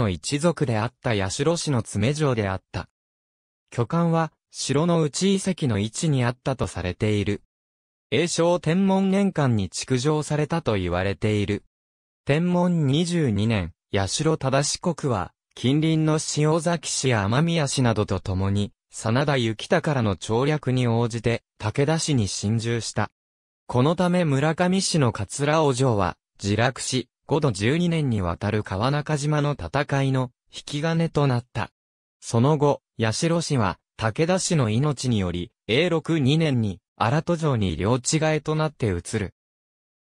の一族であった八代氏の爪城であった。巨漢は、城の内遺跡の位置にあったとされている。栄正天文年間に築城されたと言われている。天文22年、八代正国は、近隣の塩崎市や天宮市などと共に、真田幸田からの調略に応じて、武田氏に侵入した。このため村上市の桂尾城は、自落し、5度12年にわたる川中島の戦いの引き金となった。その後、八代氏は武田氏の命により、永禄2年に荒戸城に領地替えとなって移る。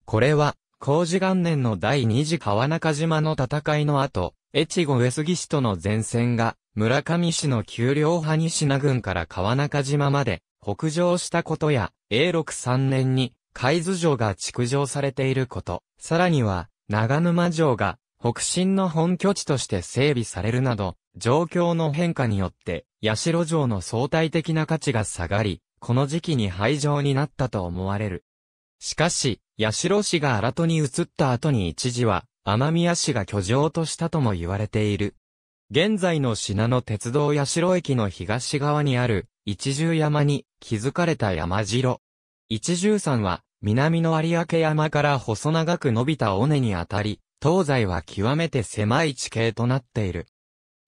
これは、工事元年の第二次川中島の戦いの後、越後上杉氏との前線が、村上氏の丘陵派西名軍から川中島まで北上したことや、永禄3年に海津城が築城されていること、さらには、長沼城が北進の本拠地として整備されるなど、状況の変化によって、八代城の相対的な価値が下がり、この時期に廃城になったと思われる。しかし、八代市が荒戸に移った後に一時は、天宮市が居城としたとも言われている。現在の品の鉄道八代駅の東側にある、一重山に築かれた山城。一重山は、南の有明山から細長く伸びた尾根にあたり、東西は極めて狭い地形となっている。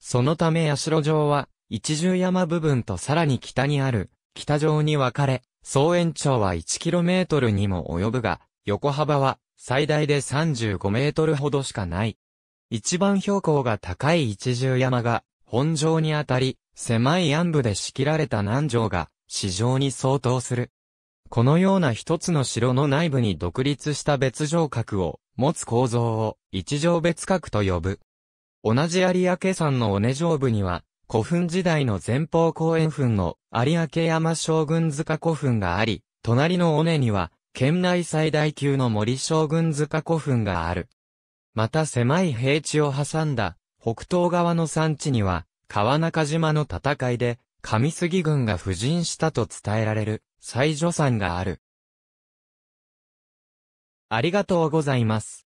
そのため社城は、一重山部分とさらに北にある、北城に分かれ、総延長は 1km にも及ぶが、横幅は最大で 35m ほどしかない。一番標高が高い一重山が、本城にあたり、狭い暗部で仕切られた南城が、市場に相当する。このような一つの城の内部に独立した別城郭を持つ構造を一城別郭と呼ぶ。同じ有明山の尾根上部には、古墳時代の前方後円墳の有明山将軍塚古墳があり、隣の尾根には、県内最大級の森将軍塚古墳がある。また狭い平地を挟んだ北東側の山地には、川中島の戦いで上杉軍が布陣したと伝えられる、最助山がある。ありがとうございます。